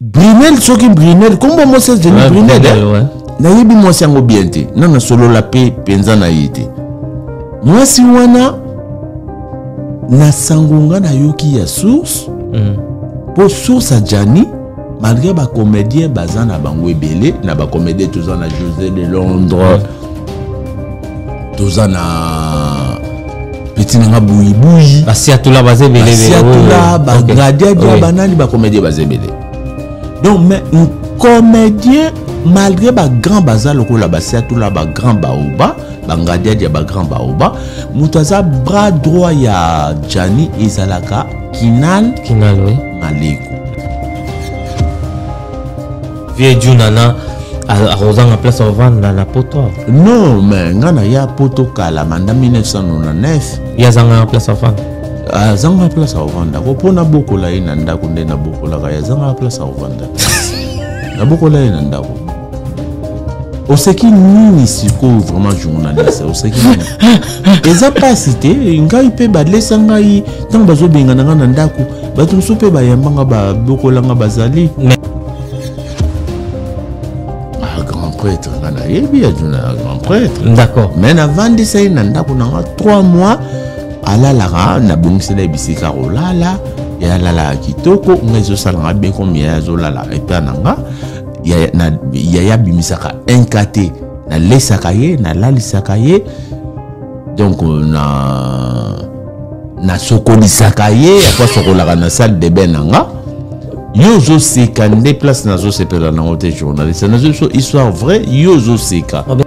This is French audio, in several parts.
brunel soki brunel kombo moses deni ouais, brunel eh? nayebi mwasi yango bien te na nasolola mpe mpenza na ye te mwasi wana na sango nga nayoki ya source mpo mm. source ajani malgré bacomédien baza na bango ebele na bacomédien toza na josé de londres mm. toza na peti nanga buyibuyi basiatula baza ebele basiatula bagadiadia banani bacomédien baza ebele Donc, mais un comédien, malgré le grand bazar c'est tout la ba grand baoba, bangadiadi ya grand baoba, bras droit ya Jani Izalaka, Kinal Kinal oui. Maleko. Vieux Junana place dans la poto non mais nga na ya poto kala manda 1999 place azanga place akovanda ko mpo nabokola ye na ndako nde nabokolaka ye azanga place akovanda nabokola ye na ndako oseki nini sikoyo vraiment journaliste oseki nini eza mpasi te ngai mpe balesa ngai ntango bazobengana ngai na ndako bato mosusu mpe bayambanga babokolanga bazali ah, prêtre nga nayebi ya juna ya grand prêtre d'accord mais navandisa ye na ndako na nga 3 mois alalaka na bongisela ye bisika kolala ya la kitoko ngai ezosalanga bien komi yaya azolala epa na yaya abimisaka inka na nalesaka na nalalisaka ye donc euh, na nasokolisaka ye apo asokolaka na sale de bain na zo yo ozoseka nde place nazosepela nango te journaliste nazoso histoire vrai yo ozoseka ah ben,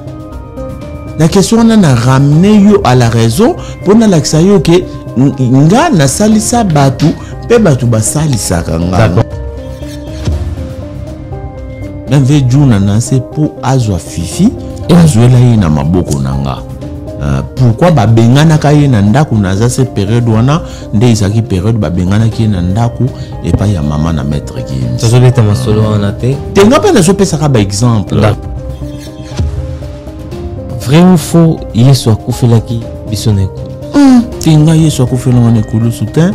na question wana na ramener yo à la raison mpo nalakisa yo ke nga nasalisa bato mpe bato basalisaka nga nave juna na se mpo azwa fifi azwela ye na maboko na nga Uh, pourkui babenganaka ye na ndako naza se periode wana nde ezalaki periode babenganaki ye na ndako epai ya mama na maître gims tenga mpe nazopesaka baexemple vrai fo yesu akufelaki biso na ekulusu mm. te ngai yesu akufelanga na ekulusu te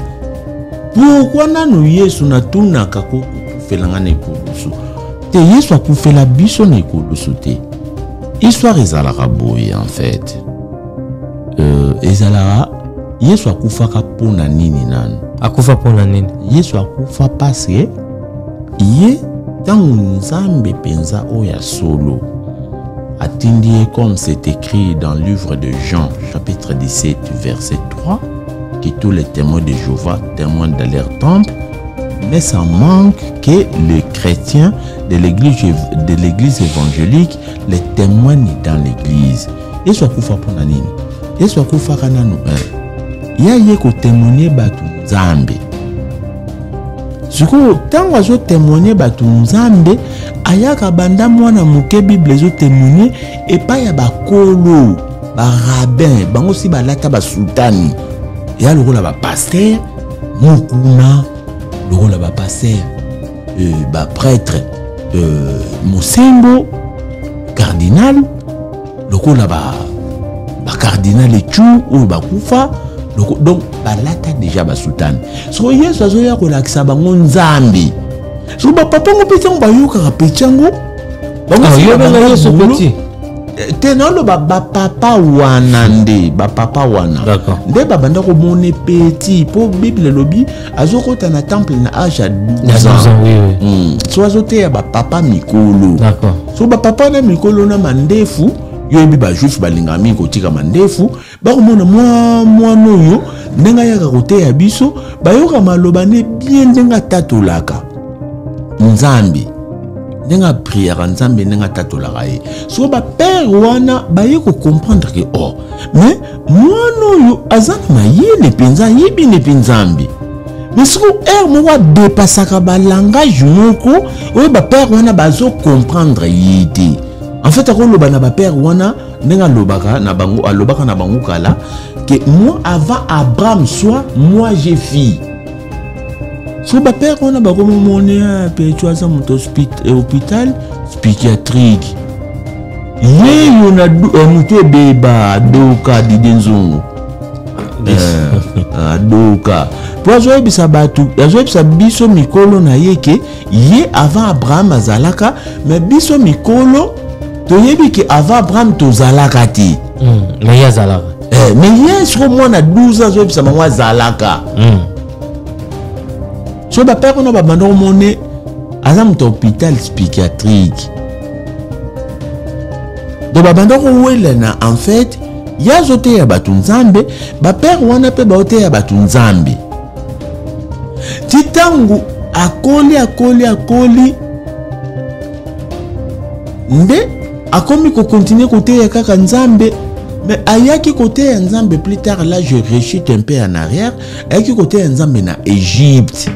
pourkui nanu yesu natunaka kokufelanga na ekulusu te yesu akufela biso na ekulusu te histoire ezalaka boye en fait euh, ezalaka yesu akufaka mpo na nini nanu akufa mpo na nini yesu akufa parce ye ntango nzambe mpenza oyo ya solo Attendiez comme c'est écrit dans le de Jean, chapitre 17, verset 3, que tous les témoins de Jéhovah témoignent dans leur temple, mais ça manque que les chrétiens de l'église évangélique les témoignent dans l'église. Yesu akufa les eh, témoigner ayaka banda mwana moke bible ezotemonie epai ya bakolo barabin bango si balata basultani eya lokola bapaster mokuna lokola bapaster euh, baprêtre euh, mosembo cardinal lokola bacardinal ba etu oyo bakufa donc balata deja basultani soko yesu azoya kolakisa bango nzambe soki bapapa ngo mpe ntango bayokaka peti yango bangoyebanga ah, ye sopeti eh, te naoloba bapapa wana nde bapapa wana nde babanda komona peti mpo bible elobi azokɔta na temple na age ya 12 hmm. so azoteya bapapa mikolo so bapapa na mikolo na mandefu yo yebi bajuife balingaka mingi kotika mandefu bakomona mwa mwana oyo ndenge ayaka koteya biso bayoka maloba ne bien ndenge atatolaka nzambe ndenge apriyaka nzambe ndenge atatolaka ye soko bapere wana baye kocomprendre ke o oh, me mwana oyo aza na mayele mpenza ayebini mpe nzambe me soko ere moko adepasaka balangage moko oyo bapere wana bazocomprendre ye te en fait akoloba na bapere wana ndenge alobaka na bango alobaka na bango kala ke moi avant abraham soit moi je fille so bapere wana bakomomone apetu aza moto eh, hôpital psychiatrique ye yo na eh, moto ebeba adoka dide nzungu eh, adoka ah, mpo azoyebisa bato azoyebisa biso mikolo na ye ke ye avant abraham azalaka me biso mikolo toyebi ke avant abraham tozalaka te me hmm, ye azalaka me ye soko mwana 12 azoyebisa bango azalaka mm. so bapère wana babanda komone aza moto ya hôpital psychiatrique donc babanda kowela na en fait ye azoteya bato nzambe bapère wana mpe baoteya bato nzambe ti ntango akoli akoli akoli nde akomi kokontinue koteya kaka nzambe mais ayaki koteya nzambe plus tard là je rechute un peu en arrière ayaki koteya nzambe na égypte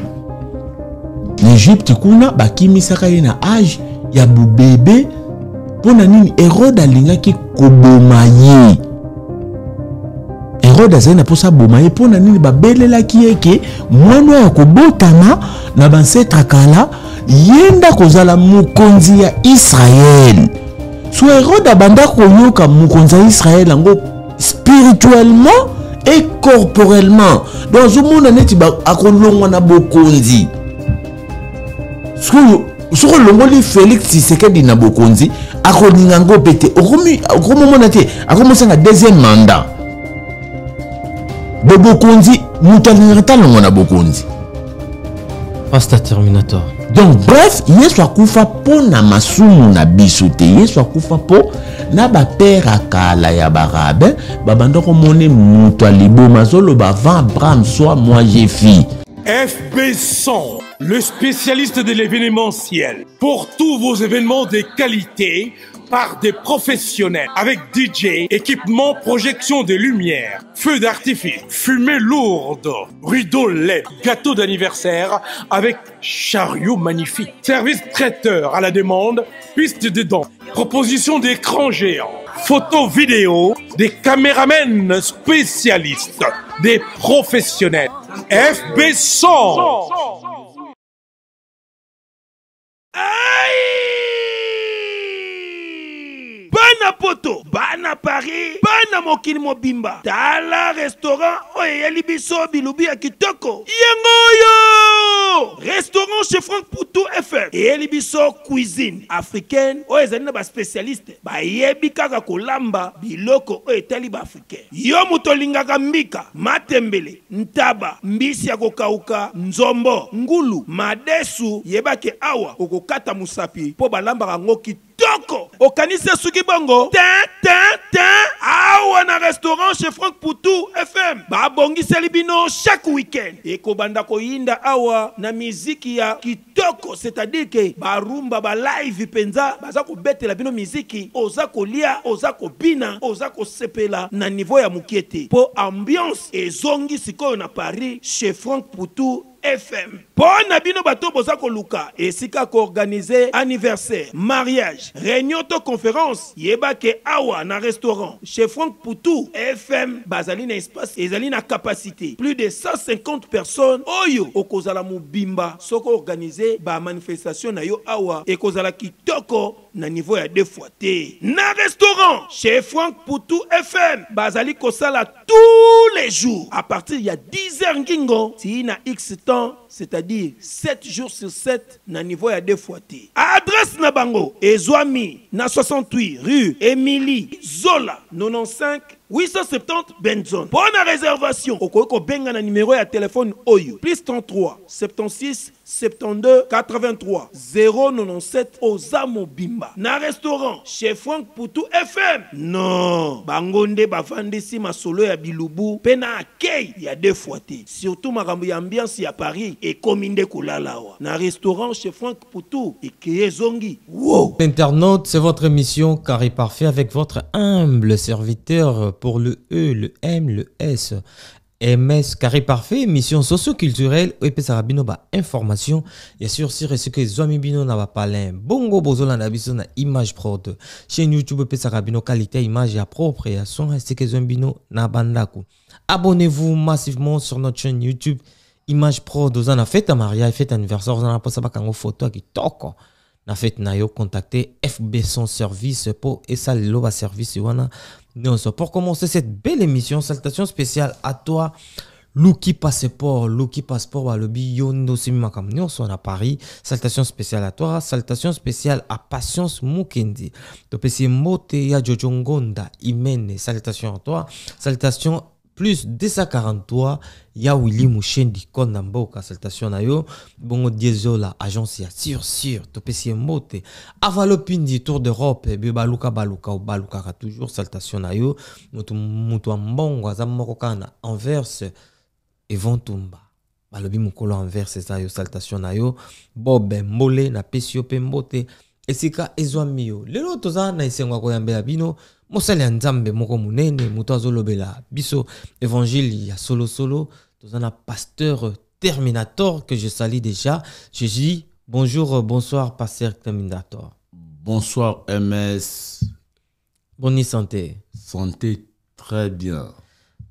egypte kuna bakimisaka ye na age ya bobebe mpo na nini herode alingaki koboma ye herode azali na mposa aboma ye mpo na nini babelelaki eke mwana ya kobotama na bansetre kala yenda kozala mokonzi ya israele so herode abanda koyoka mokonzi ya israele yango spirituellement e corporellement donc azomona neti akolongwa na bokonzi soki olongoli félix tisekedi na bokonzi akoninga ngo mpe te okomomona te akomosanga deuxième mandat bo bokonzi moto alingaka ta longo na bokonzi pasta terminator donc bref yesu akufa mpo na masumu na biso te yesu akufa mpo na bapere ya kala ya barabe babanda komona moto aliboma azoloba avant abraham soit moi je fi fb 100 le spécialiste de l'événementiel, pour tous vos événements de qualité par des professionnels, avec DJ, équipement, projection de lumière, feu d'artifice, fumée lourde, rideau lait, gâteau d'anniversaire avec chariot magnifique, service traiteur à la demande, piste de danse, proposition d'écran géant, photo vidéo, des caméramens spécialistes, des professionnels. FB 100 nzoto bana paris bana mokili mobimba tala restaurant oyo eyeli biso bilubi ya kitoko yango oyo restaurant chez frank putu fm eyeli biso cuisine africaine oyo ezali na baspécialiste bayebi kaka kolamba biloko oyo etali baafrikain yo moto olingaka mbika matembele ntaba mbisi ya kokauka nzombo ngulu madesu yebake awa okokata mosapi mpo balambaka yango kitoko kitoko okanisi soki bongo te te te awa na restaurant chez frank putu fm babongiseli bino chaque weekend ekobanda koyinda awa na miziki ya kitoko c'est-à-dire ke barumba balive mpenza baza kobetela bino miziki oza kolia oza kobina oza kosepela na niveau ya mokie te mpo ambiance ezongi sikoyo na paris chez frank putu fm Pour na bino Luka. esika organisé anniversaire mariage réunion to conférence yeba awa na restaurant chez frank Poutou fm bazali na espace ezali capacité plus de 150 personnes oyo okozala mobimba soko organize manifestation na yo awa ekozala kitoko na niveau ya deux fois T. na restaurant chez frank Poutou fm bazali kosala tous les jours à partir ya 10h ngingo si na x c'est-à-dire 7 jours sur 7, na niveau a deux fois T Adresse na bango, Ezwami, na 68, rue Émilie Zola, 95 870 Pour Bonne réservation. Okoko benga na numéro ya téléphone oyo. Plus 33 76 72 83 097 Bimba. Dans Na restaurant chez Frank Poutou FM. Non, Bangonde, nde si masolo ya bilubu Pena Il akei ya deux fois Surtout ma ya ambiance ya Paris Et il kolala Na restaurant chez Franck Poutou et zongi. Wow. Internaute, c'est votre émission Carré Parfait avec votre humble serviteur pour le E, le M, le S. MS carré parfait, mission socioculturelle, oepe ba information, ya sûr si que zoami bino na ba palin, bongo bozola na biso image prod, chaîne YouTube oepe a qualité image propre ya son que na bandaku. Abonnez-vous massivement sur notre chaîne YouTube image prod, avez fête un mariage, un anniversaire, Vous avez pas kango photo qui toque. Na fête na yo contacter FB son service pour et ça l'eau à service wana pour commencer cette belle émission, salutations spéciales à toi, Luki Passeport. Luki Passeport, bah, le Biyondo nous sommes à Paris. Salutations spéciales à toi, salutations spéciales à Patience Mukendi. Topesi Moteya Jojongonda Imene. Salutations à toi, salutations plus 243 ya wili mushendi code na mboka salutation na yo bongo diezola agence ya sur sur topesi ye mbote avalo pindi tour d'europe eh be baluka baluka ka toujours salutation na yo motu motu mbongo za moko kaka na anvers evontumba balobi mokolo envers ça yo salutation na yo bob mbole mbote esika ezwami miyo lelo toza na ya bino nzambe moko biso ya pasteur terminator que je salue déjà je dis bonjour bonsoir pasteur terminator bonsoir ms Bonne santé santé très bien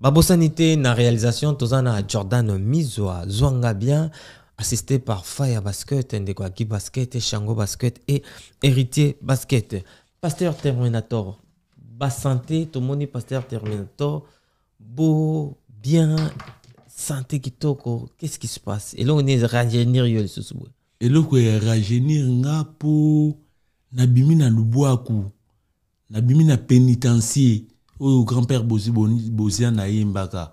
babosani na réalisation toza na jordan mizwa zwanga bien assisté par Fire Basket, Ndegwaki Basket, Shango Basket et Héritier Basket. Pasteur Terminator, bas santé, tout le monde est Pasteur Terminator, beau, bien, santé qui kitoko, qu'est-ce qui se passe Et là, on est rajeunir yo le Et là, on est rajeunir nga po nabimi na lubwaku, nabimi na pénitencier. Oh, grand-père bozi boziana ye mbaka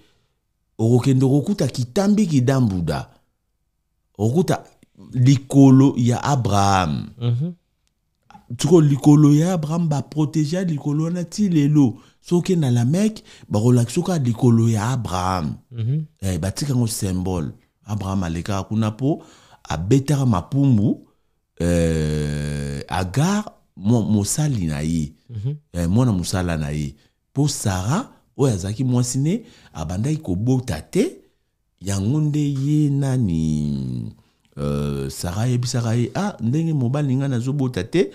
okokende okokuta kitambi kidambuda okokuta likolo ya abrahamu mm -hmm. tiko likolo ya abrahamu baprotege ya likolo wana ti lelo so okenda na meke bakolakisa oka likolo ya abrahamu mm -hmm. eh, batika yango symbole abrahamu alekaka kuna mpo abetaka mapumbu eh, agar mosali mo na ye mm -hmm. eh, mwana mosala na ye mpo sara oyo azalaki mwasi ne abandaki kobota te yango nani euh, sara ayebisaka ye ah ndenge mobali ngai nazobota te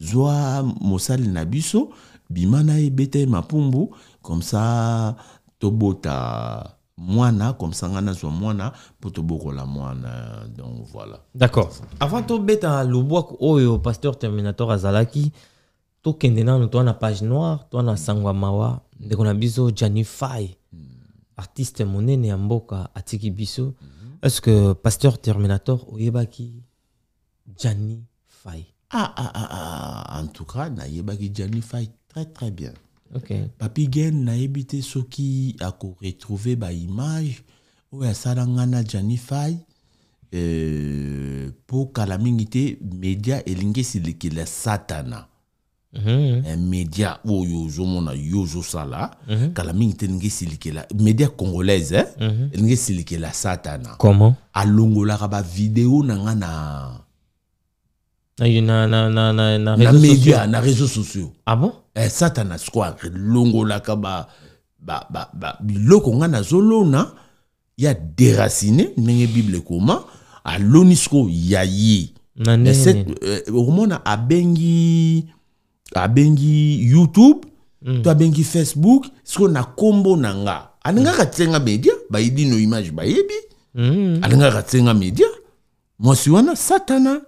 zwa mosali na biso bima na ye mapumbu comme ça tobota mwana comme ça ngai nazwa mwana mpo tobokola mwana donc voilà d'accord avant tobeta lobwaku oyo pasteur terminator azalaki tokende nanu toa na page noire toa na sangwa mawa de na biso janify artiste monene ya mboka atiki biso mhm. que pasteur terminator oyebaki jani Fai. Ah, ah, ah, ah, ah. en tout cas nayebaki jani Fai très très bien okay. papi gen nayebi te soki akoretrouve baimage oyo asalanga na jani fai euh, Fai kala mingi te media elingi est satana Mm-hmm. media oyo ozomona yo ozosala mm-hmm. kala mingi te elingi esilikela media congolaise eh? mm-hmm. satana comment alongolaka bavideo na vidéo na na, na, na, na, na, na na réseau sociaux ah bon? eh, satana square elongolaka ba, ba, ba, ba, biloko nga nazolona ya déracine ndenge bible ekoma aloni sikoyo ya ye eh, okomona eh, abengi abengi youtube mm. to bengi facebook sikoyo na kombo na nga alingaka tienga mm. media bayebi no image ba mm. alingaka tienga media mwasi wana satana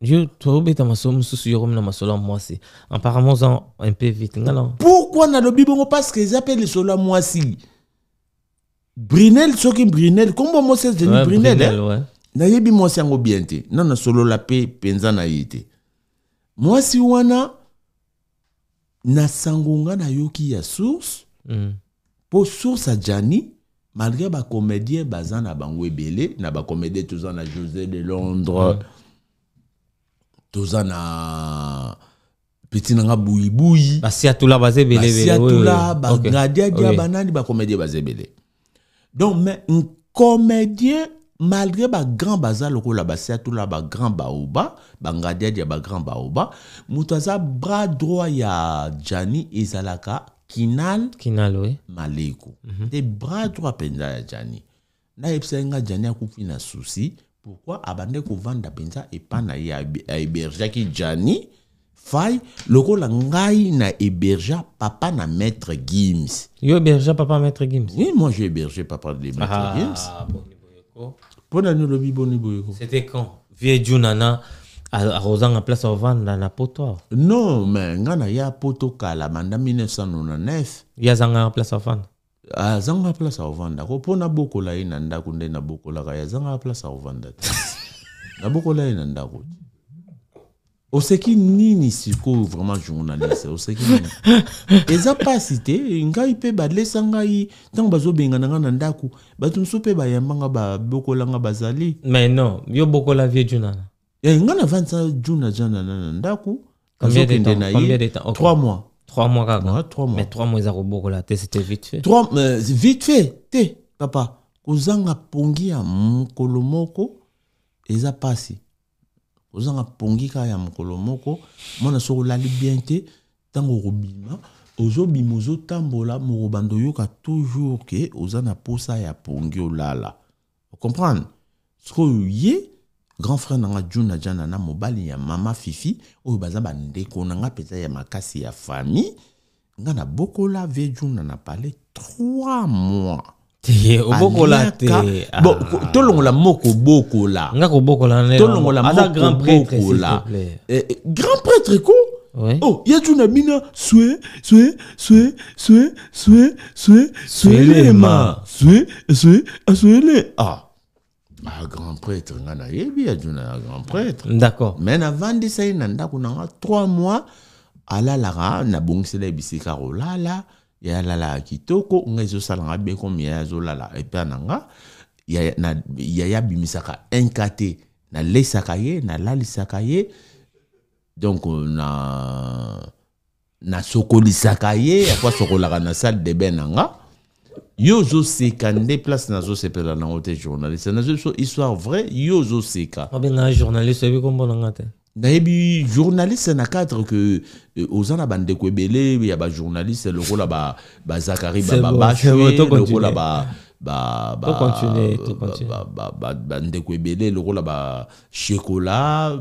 yo ah, tobeta maso mosusu yo komi na masolo ya mwasi apparemment oza un peu vite ngala pourkui nalobi bongo parce que solo moi Brinell, mwasi brinel soki brinel nkombo mosi ezeni brinel hein? yebi mwasi yango bien te na la mpe penza na yete mwasi wana na sango na yoki ya source mm. source ajani malgré bacomédien baza na bango ebele na bacomédien toza na josé de londres mm. toza na petit nanga buyibuyi basiatula baza ebelebasiatula bangadiadia banani bacomédien baza ebele donc mais un comédien malgré ba grand baza lokola basia tula ba grand baoba ya ba grand baoba mutaza droit ya jani ezalaka kinal kinal oui. maleko mhm. te bras droit penza ya jani Na grand jani jani kufina na susi pourkui abande kovanda penza epana na ye ki jani fai la ngai na hébergea papa na maître gims yo papa maître gims oui moi j'ai papa de maître ah, gims c'était quand Vieux Junana a Rosan en place au vent la Non, mais ngana ya poto kala manda 1999. Ya zanga en place au vent. en place na ko kunde na zanga en place Il y a la place qui n'est pas vraiment journaliste oseki nini eza cité ils bato mais non yo bokola vie junana ngana na pas eh, juna ils na ndako Combien de temps? 3 mois 3 mois mois mais mois la c'était vite fait 3 vite fait te papa pongi ya ils pas cité ozanga pongi ya moko mwana soki olali bien te ntango okobima ozobima ozotambola toujours ke oza na posa ya pongi olala okomprendre sikoyo ye grand frère juna na mobali ya mama fifi oyo baza bandeko nanga ya makasi ya famille nga nabokola ve na pale 3 mois obokola te ah. tolongola moko bokola nga kobokola tolongola grand prêtre prêtreokola eh, eh, grand prêtre ko oh ya tuna bina swe swe swe swe swe swe swelema swe swe aswele ah ah grand prêtre nga yebi ya tuna ya grand prêtre d'accord mais navandisa ye na ndako nanga 3 mois la na alalaka nabongisela ye bisika kolala ya la kitoko nga ezosalanga be il y a epai nanga yaya na inka na na na lali sakaye, donc na nasokolisaka ya akua sokolaka na salle de bain na nga yo ozoseka nde place nazosepela na te journaliste nazoyebi so histoire vrai yo ozoseka Na journaliste oyebi te Naebi journaliste na cadre que aux euh, ans la bande de Kwebele il y a bas journaliste le rôle là bas bas Zakari bas Bashi le rôle là bas bas bas continue bas bande de Kwebele le rôle là bas chocolat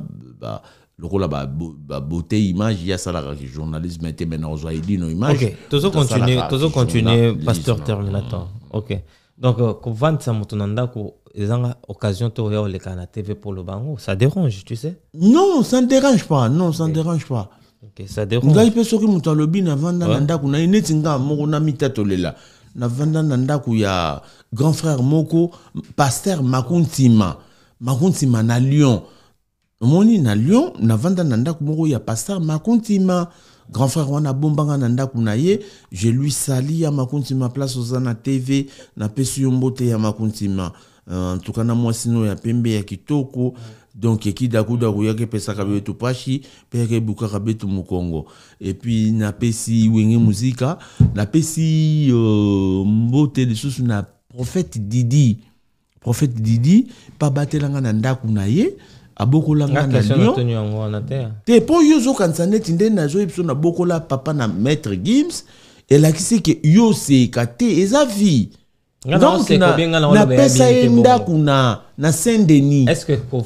le rôle là bas beauté image il y a ça la journaliste mettez maintenant on yeux et dit nos images OK toujours continuer toujours continuer pasteur terminator OK donc euh, kovanda ça moto na ndako ont occasion de voir les na tv pour le bango ça dérange tu sais non ça ne dérange pas non ça ne dérange pas Ça dérange. mpe soki moto alobi navanda na ndako na ye neti ngai moko na mitatolela navanda na ndako ya grand frère moko pasteur makuntima makuntima na lyon Moni na lyon na vanda ndako moko ya pasteur makuntima grand frère wana bombanga na je lui sali ya ma place aux na tv na ya makunti euh, en tout cas na nous sino ya pembe ya kitoko donc ekidakudaku yaki epesaka betu pashi mpe yaki ebukaka betu Je epuis napesi wenge na pesi na euh, prophète didi prophète didi na se na lion te de yo ozokanisa neti nde nazoyebi biso nabokola papa na maître gims elakisi ke yo te eza vie donc napesa ye ndako na na saint denis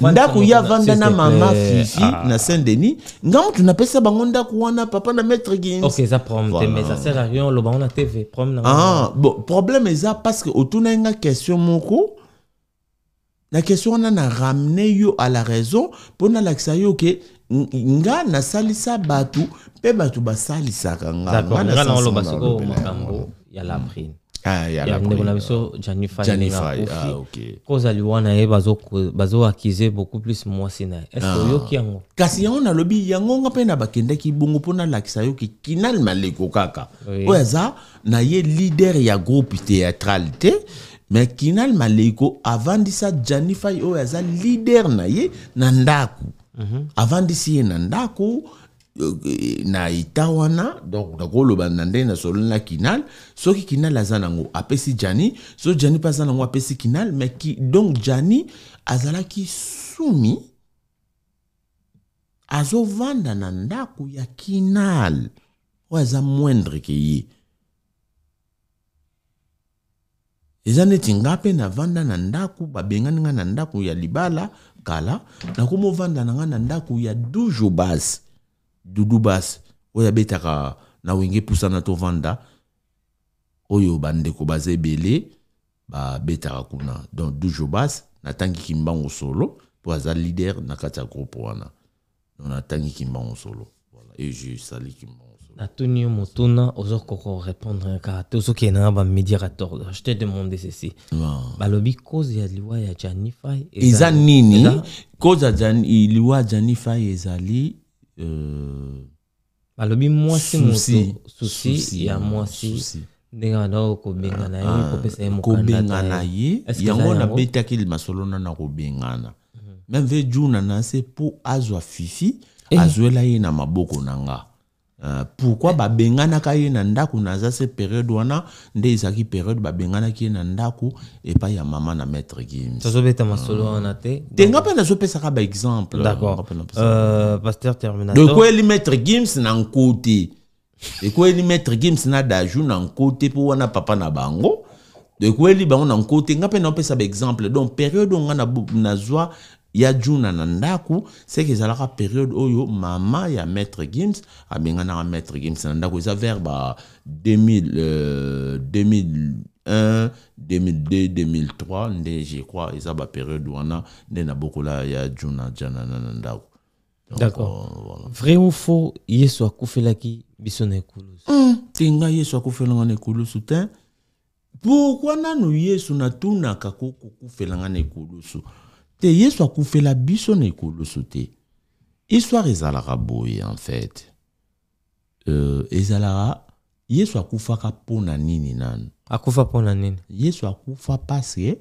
ndako ya vanda na mama ah. na saint denis nga napesa bango ndako wana papa na maître problème eza parce que tu question moko la question on a na ramené yo à la raison pour na l'axe yo que nga na salisa batu pe batu ba salisa nga nga na salisa lo basiko makambo ya la prime ah ya la prime ne na biso janifa janifa ah ok cause ali wana e bazo bazo akize beaucoup plus moi c'est est-ce que ah. yo kiango kasi yango na lobi yango nga pe na bakende ki bongo pour na l'axe yo que kinal maleko kaka ouais ça na ye leader ya groupe théâtral te, me kinal maleiko avandisa janifai oyo aza lider na ye na ndako mm -hmm. avandisi ye na ndako euh, na eta wana donc nakoloba na ndenge nasololi na kinal soki kinal aza nango apesi jani so jani mpe aza nango apesi kinal mais ki, donc jani azalaki sumi azovanda na ndako ya kinal oyo aza moindre ke ye eza neti nga mpe navanda na ndako babengani nga na ndako ya libala kala nakomovanda na nga na ndako ya dujo base dudu base oyo abetaka na wenge pusana tovanda oyo bandeko baza ebele babetaka kuna donc dujo base natangiki mbango solo mpo aza leader na kati ya groupe wana donc natangiki mbango solo voilà. et je sali kimbango natuni yo motuna ozokoko répondre kaka te ozokende na bamediaratore je te demande ceci balobi cause ya liwa ya janifai eza nini cause ya liwa ya janifai ezali euh, balobi mwasi moto souci ya mwasi ndenge adoko kobengana na kopesa ye na ye yango nabetaki masolo nana kobengana même ve juna na se mpo azwa fifi azwela ye na maboko nanga nga euh, pourquoi eh. Babengana ye na ndako na za se période wana nde ki période ki ye na ndako epai ya mama na maître gimsozobeta euh. masolo wana te te euh, Pasteur mpe nazopesaka baexemple ekweli maître gims na nkote ekweli maître gims na côté pour wana papa na bango bango na nkote nga mpe donc période onga na ya juna na ndako seke ezalaka periode oyo mama ya maître gims abenganaka maître gims na ndako eza vers ba 2000, 2001 2002 2003 nde je crois eza bah, période wana nde na bokola ya juna janana na ndako d'accord euh, vrai ou faux yesu akufelaki biso na ekulusu mm, te ngai yesu akufelanga na ekulusu te na nanu yesu natunaka kokokufelanga na ekulusu te ye so akufela biso na ekulusu te histoire ezalaka boye en fait euh, ezalaka yesu akufaka mpo na nini nanu akufa mpo na nini akufa paske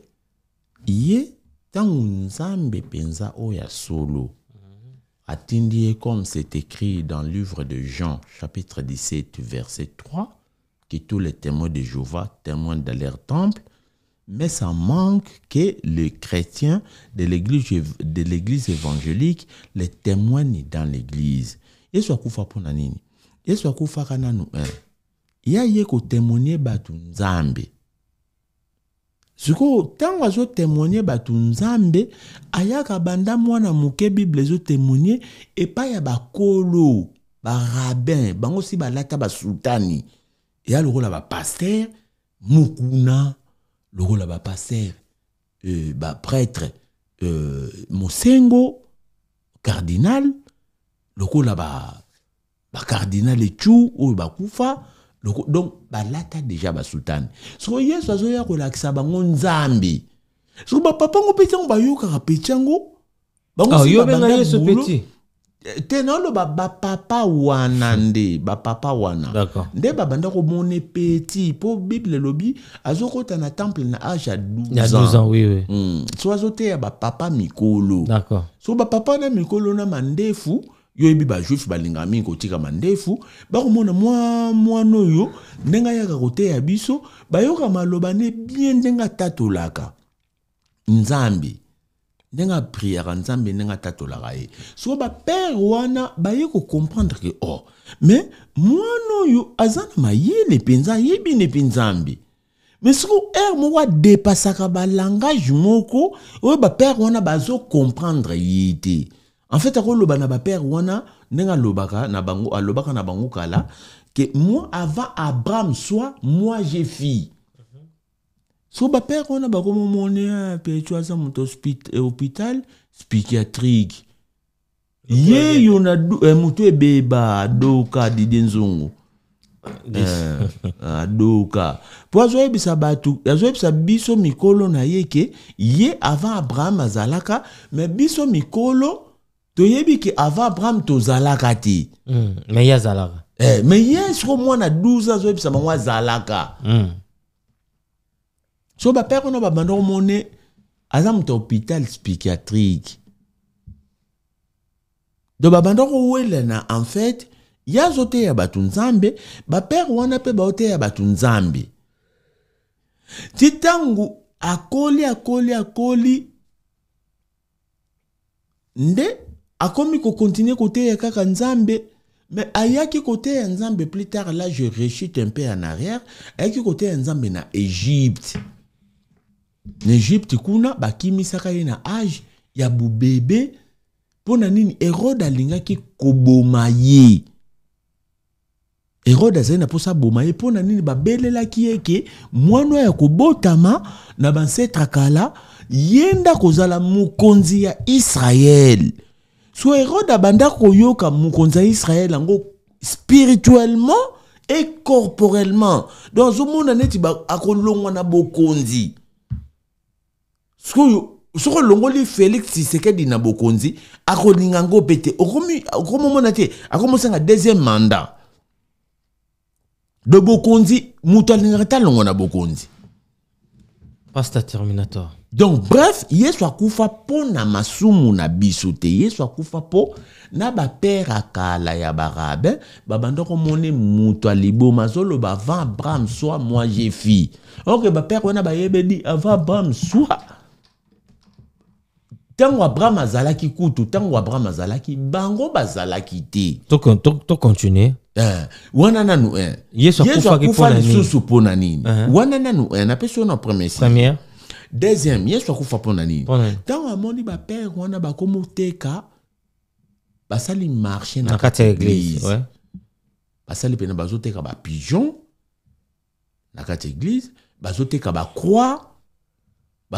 ye ntango nzambe mpenza oyo mhm. atindi ye comme c'est écrit dans livre de jean chapitre 17 verset 3 que tous les témoins de Jova, témoins dans leur temple mais ça manque que les chrétiens de l'église, de l'église évangélique les témoignent dans l'église. Yesu akufa nini? Yesu akufa kana nu eh. Hein? Ya ye ko témoigner batu nzambe. sikoyo témoigner ba tunzambi, nzambe ayaka banda mwana muke bible ezotemonie epai ya bakolo barabin bango si balata basultani ya lokola pasteur, mukuna le là-bas, pasteur, euh, prêtre, euh, cardinal, le là-bas, cardinal et tout, ou bah, Koufa, donc, bah, là, déjà bah, sultan. soyez que ça on zambi soyez bah, papa ne ah, petit, on bah, yo, kara Bah, on petit tenolo papa wana nde papa wana nde babanda komona petit Po bible azoko ta na temple na age ya 12 ans oui, oui. Mm. so ba papa mikolo so papa na mikolo na mandefu yo oyebi ba balingaka mingi kotika mandefu bakomona mwa noyo. ya ka ayaka y'a biso yoka maloba ne bien ndenge tatulaka. Nzambi ndenge apriaka nzambe ndenge atatolaka ye soko bapere wana baye kocomprendre ke o oh, me mwana oyo aza na mayele mpenza ayebi ne mpe nzambe me soko ere moko adepasaka balangage moko oyo bapere wana bazo ye te en fait akoloba na bapere wana ndenge alobaka na bango alobaka na bango kala ke moi avant abraham soit moi je fille so baperewana a hein, tu as un euh, hôpital psychiatrique ye yo na eh, moto ebeba eh, ah, a didie nzungu eh, adoka mpo azoyebisa bato azoyebisa biso mikolo na ye ke ye avant abraham zalaka, me biso mikolo bi ke avant abraham zalaka ti. mm, me ye eh, me ye mwana 12 so bapere wana babandaki omone aza moto ya hôpital psychiatrique do babandaki owela na en fait ye azoteya bato nzambe bapere wana mpe baoteya bato nzambe ti ntango akoli akoli akoli nde akomi kokontinue koteya kaka nzambe me ayaki koteya nzambe plus tard là je rechute un peu en arrière ayaki koteya nzambe na égypte na egypte kuna bakimisaka ye na age ya bobebe mpo na nini herode alingaki koboma ye herode azali na mposa aboma ye mpo na nini babelelaki ye ke mwana ya kobotama na bansetra kala yenda kozala mokonzi ya israele so herode abanda koyoka mokonzi ya israele yango spirituellement e corporellement donc azomona neti akolongwa na bokonzi ce soko l'ongoli félix tshisekedi na bokonzi akolinga ngo mpe te okomomona te akomosanga deuxième mandat de bokonzi moto alingaka te na pasta terminator donc bref yesu Kufa po na masumu na biso te yesu akufa po na bapere ya kala ya barabe babanda komona moto aliboma azoloba avant Bram soit moi j'ai fi oke bapere wana bayebeli avant Bram soit Tango abraham qui kutu tu abraham zalaki, bango bazalaki te to, continue. Euh, wana nanu na nini wana nanu eh, N'a uh-huh. eh, wana premier première deuxième yesu akufa mpo na nini moni amoni père, wana ba basali marché na ouais, église ouais. basali ka kaba pigeon na kati bazote ka ba croix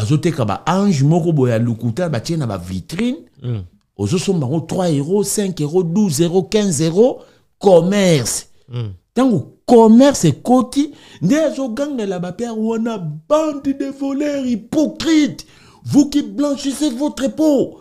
suis un ange moko ya lokuta batie na vitrine 3 hmm. euros 5 euros 12 euros, 15 euros. commerce mm. ntango commerce la nde azogangela on a bande de voleurs hypocrites vous qui blanchissez votre peau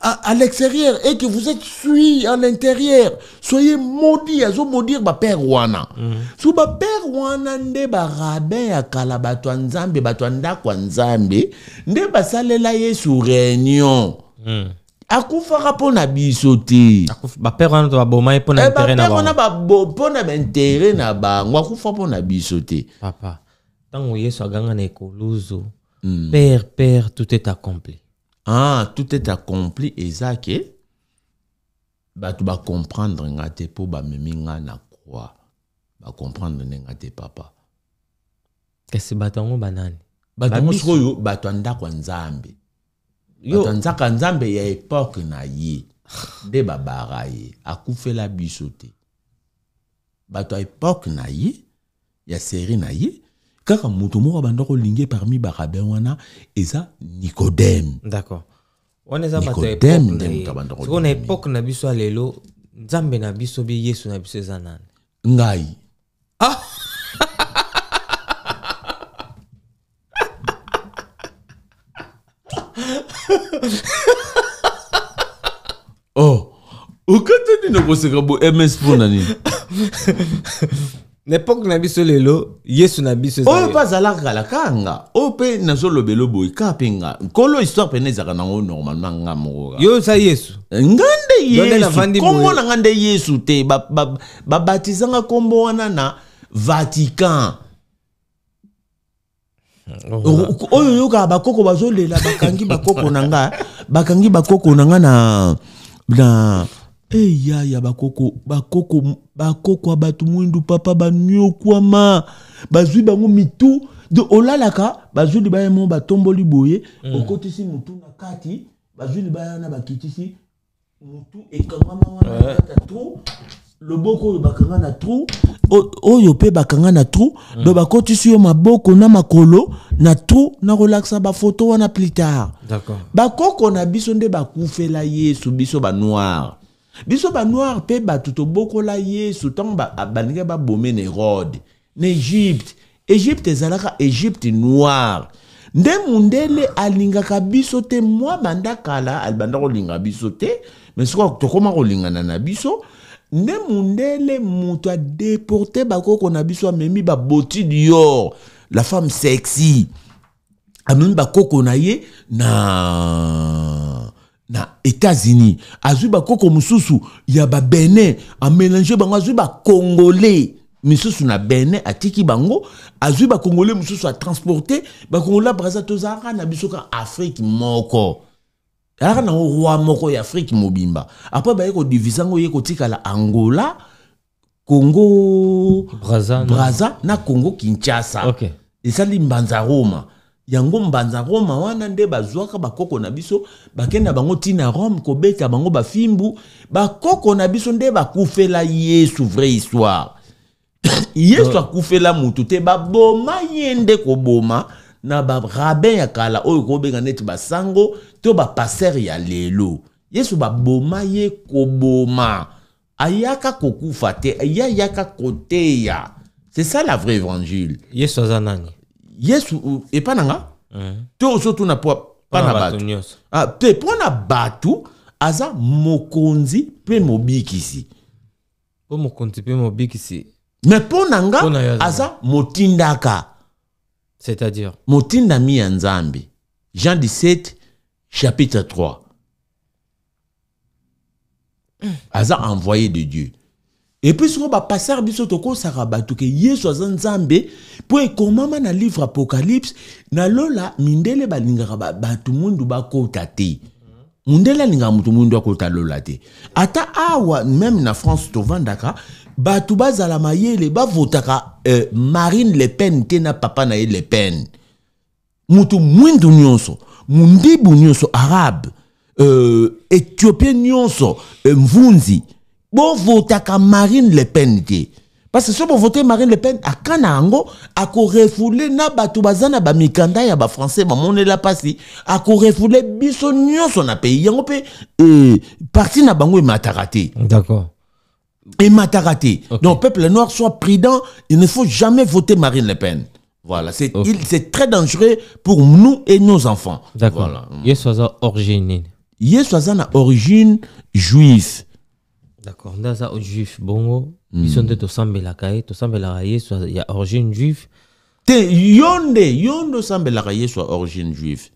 à, à l'extérieur et que vous êtes suivi à l'intérieur soyez maudits azo maudire père wana mm -hmm. père wana nde barabin ya kala nzambe bato ya ndako ya nzambe nde basalela yesu réunion mm. akufaka mpo na biso te bapère wana to baboma pona mpo na eh, intere na bango mpo na baintere na bango akufa na biso papa ntango yesu aganga na ekoluzu mm. père père tout est accompli ah tout est accompli eza ke tu comprendre nga te bah meminga na croix Ba comprendre Ngatepapa papa que tu vas banani tu yango tu as tu Tu ya nzambe bato ya tu ya époque na yi. de babara akufela la te tu toi époque na ya série na kaka moto moko abanda kolinga parmi barabin wana eza nicodème d'accord wana eza batonicodème nde moto abanda kolinga na époke na biso ya lelo nzambe na biso bie yesu na biso eza nani ngai ah! oh okata nini okoseka bo ms mpo na nini l'époque na biso lelo yesu na biso oh pas à la kanga oyo na nazolobela boye belo mpe nga nkolo histoire mpene ezalaka nango normalement nga moko yo sa yesu eh, nga yesu komo na nga yesu te babatizanga nkombo wana na vatican oh, oyo oyokaka bakoko bazolela bakangi bakoko nanga, bakangi bakoko na na ya bakoko bakoko bako bato mwindu papa baniokwama bazwi bango mitu de olalaka bazwi batomboli boye mm. si na kati bazwi bakitisi et wana ouais. le boko bakanga na oyo bakanga na mm. do na makolo na relaxa, na photo wana plus tard bakoko na biso nde bakufela yesu biso noir biso banoir mpe bato tobokola yesu ba balingaki ba na hérode na égypte egypte ezalaka egypte noire nde mundele alingaka biso te mwa banda kala alibanda kolinga biso te to koma tokóma lingana na biso nde mundele déporter, adeporte bakoko na biso ba boti dior la femme sexy amemi koko na ye na na états azuba koko bakoko mosusu ya a bango azuba congolais, mususu na benin atiki bango azwi mususu a transporte, bacongolais braza Tozara na biso ka afrique moko na na roi moko ya afrique mobimba apres yeko kodivise yeko ye la angola congo braza na congo kinshasa okay. esali mbanza roma yango mbanza roma wana nde bazwaka bakoko na biso bakenda bango tina rome kobeta bango bafimbu bakoko na biso nde bakufela yesu vrai histoire yesu oh. akufela mutu te baboma yende nde koboma na rabbin ya kala oyo kobenga neti basango to passer ya lelo yesu baboma ye koboma ayaka kokufa te kote ya, c'est ça la vraie évangile yesu aza nani yesu pas hein. na pas na ozotuna po mpa na Ah, te Pour batu aza mokonzi pe mobikisi mpo mokonzi pe mobikisi mais mpo na nga aza motindaka c'est-à-dire Motinda ya nzambe jean 17 chapitre 3 aza envoyé de dieu et puis epuisiko bapasere biso Toko bato ke yesu aza nzambe mpo ekomama na livre apocalypse nalola mindele Batu bato ba kota te mundele ninga moto mwindu akota lola te ata awa même na france tovandaka batu bazala mayele bavotaka votaka euh, marine le pen te na papa na le pen Mutu mwindu nyonso mundibu nyonso arabe euh, éthiopien nyonso euh, mvunzi votez à marine le pen parce que si vous votez marine le pen à na à akorefule na batou bazana na bamikanda ya À bamonela mpasi à biso a son pays yango peu et eh, parti na bango e m'a taraté d'accord Et m'a okay. donc peuple noir soit prudent il ne faut jamais voter marine le pen voilà c'est très dangereux pour nous et nos enfants d'accord Y est soisant origine Y origine juive d'accord ndaza juif bongo hmm. sont nde sont ye il y a origine juive te yo nde yo nde osambelaka soit origine juive.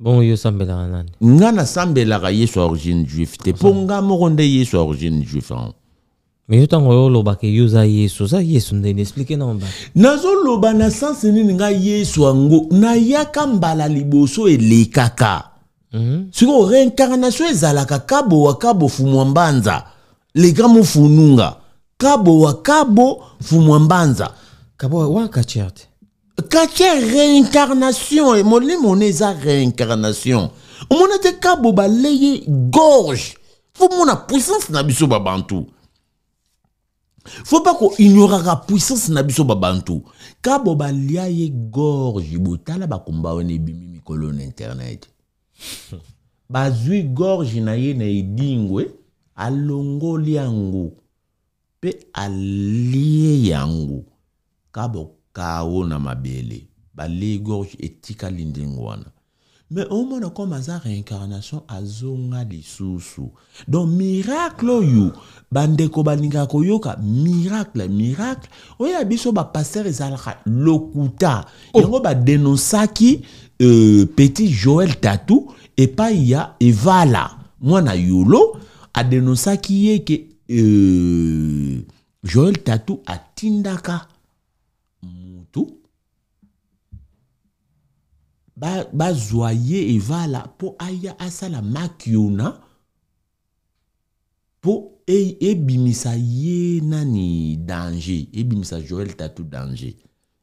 Bon, yo osambelaka nan nga soit origine juive. te ponga nga moko origine juif Mais hein. mais yo oyo olobaka yo oza yesu oza yesu ndeni pas nango ba l'oba na sans nini nga yesu liboso e Mm -hmm. kabo l'aka kabo wakabo fumwambanza, mbanza kabo kabo wakabo kabo Kabo kabo wa certe katia réincarnation reincarnation ona eza réincarnation te kabo baleye gorge fumona puissance na biso babantu fo mpa puissance nabiso biso babantu kabo balia gorge butala bakumba wana bimimi mikolo internet bazwi gorge na ye na edingwe alongoli yango mpe alie yango ka bokawo na mabele balie gorge etikali ndenge wana me omona comme aza réincarnation azonga lisusu donc miracle oyo bandeko balingaka koyoka miracle miracle oyo ya biso bapaster ezalaka lokuta oh! yango oh. badenonsaki Euh, petit Joël Tatou et ya evala na yolo qui est ke euh, joel tatou atindaka mutu moutou ba ye evala à aya asala makiona et e bimisa ye nani danger ebimisa Joël tatou danger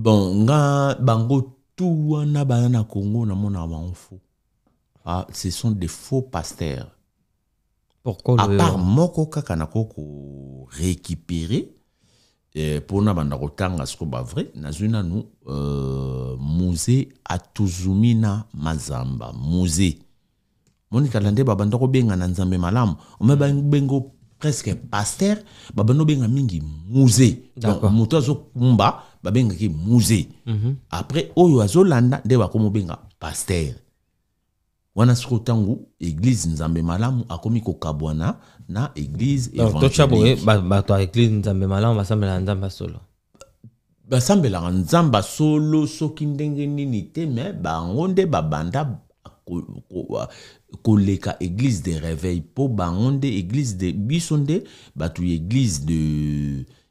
bon bango tout wana banana Congo na mona bango faux ah ce sont des faux pasteurs pourquoi à part moko kaka na koko récupérer mpona eh, banda kotanga siko bavrai nazwi nanu uh, musée atuzumi mazamba musée monikala nde ko benga na nzambe malamu ba babengo presque pasteur babanda benga mingi musée moto azokumba babengaki muze mm -hmm. Après, oyo azolanda nde bakomobenga paster wana sikoyo ntango eglize nzambe malamu akomi kokabwana na eglize totya boye bato ya eglize nzambe malamu basambelaka nzambe asolo basambelaka nzambe asolo soki ndenge nini te me bango nde babanda koleka église de réveil po, bango nde église de bisonde, nde bato église de